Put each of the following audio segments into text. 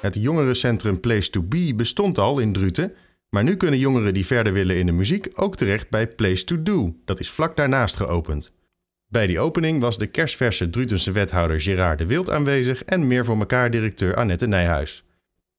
Het jongerencentrum Place to Be bestond al in Druten, maar nu kunnen jongeren die verder willen in de muziek ook terecht bij Place to Do, dat is vlak daarnaast geopend. Bij die opening was de kerstverse Drutense wethouder Gerard de Wild aanwezig en meer voor elkaar directeur Annette Nijhuis.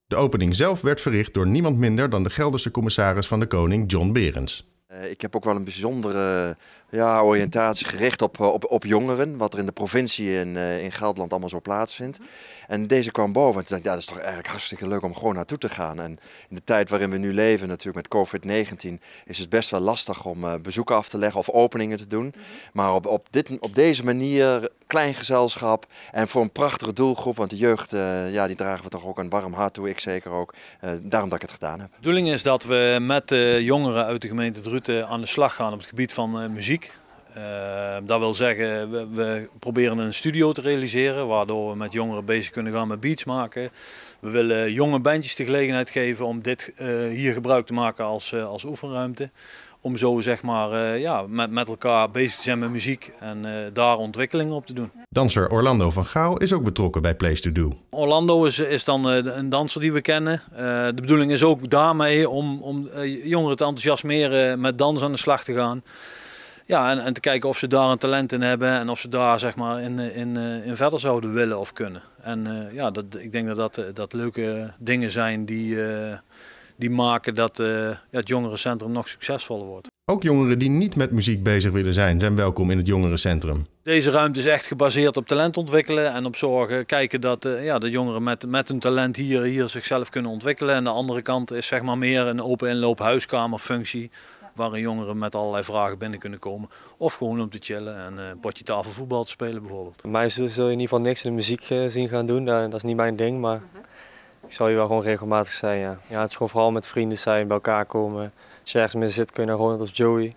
De opening zelf werd verricht door niemand minder dan de Gelderse commissaris van de Koning John Berens. Eh, ik heb ook wel een bijzondere ja, oriëntatie gericht op, eh, op, op jongeren, wat er in de provincie in, eh, in Gelderland allemaal zo plaatsvindt. Mhm. En deze kwam boven en toen dacht ik, ja, dat is toch eigenlijk hartstikke leuk om gewoon naartoe te gaan. En in de tijd waarin we nu leven natuurlijk met COVID-19 is het best wel lastig om eh, bezoeken af te leggen of openingen te doen. Mhm. Maar op, op, dit, op deze manier, klein gezelschap en voor een prachtige doelgroep, want de jeugd, ja, die dragen we toch ook een warm hart toe, ik zeker ook. daarom dat ik het gedaan heb. De bedoeling is dat we met jongeren uit de gemeente Druten aan de slag gaan op het gebied van muziek. Uh, dat wil zeggen, we, proberen een studio te realiseren waardoor we met jongeren bezig kunnen gaan met beats maken. We willen jonge bandjes de gelegenheid geven om dit eh, hier gebruik te maken als, eh, als oefenruimte. Om zo zeg maar eh, ja, met, met elkaar bezig te zijn met muziek en daar ontwikkelingen op te doen. Danser Orlando van Gauw is ook betrokken bij Place to Do. Orlando is, is dan een danser die we kennen. de bedoeling is ook daarmee om, om jongeren te enthousiasmeren met dans aan de slag te gaan. Ja, en, te kijken of ze daar een talent in hebben en of ze daar zeg maar, in, in, eh, in verder zouden willen of kunnen. En eh, ja, dat, ik denk dat, dat eh, dat leuke dingen zijn die, die maken dat het jongerencentrum nog succesvoller wordt. Ook jongeren die niet met muziek bezig willen zijn, zijn welkom in het jongerencentrum. Deze ruimte is echt gebaseerd op talent ontwikkelen en op zorgen, kijken dat ja, de jongeren met, met hun talent hier, hier zichzelf kunnen ontwikkelen. En de andere kant is zeg maar meer een open inloop huiskamerfunctie waar jongeren met allerlei vragen binnen kunnen komen. Of gewoon om te chillen en eh, een potje tafelvoetbal te spelen bijvoorbeeld. Mij zul je in ieder geval niks in de muziek eh, zien gaan doen, dat is niet mijn ding, maar mhm. ik zal hier wel gewoon regelmatig zijn. Ja. ja, het is gewoon vooral met vrienden zijn, bij elkaar komen. Als je ergens mee zit kun je naar Ronald of Joey.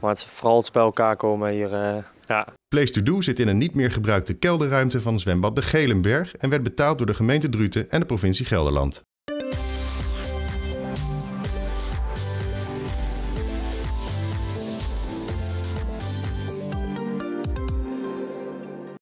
Maar het is vooral het bij elkaar komen hier. Uh, ja. Place to Do zit in een niet meer gebruikte kelderruimte van zwembad De Gelenberg en werd betaald door de gemeente Druten en de provincie Gelderland.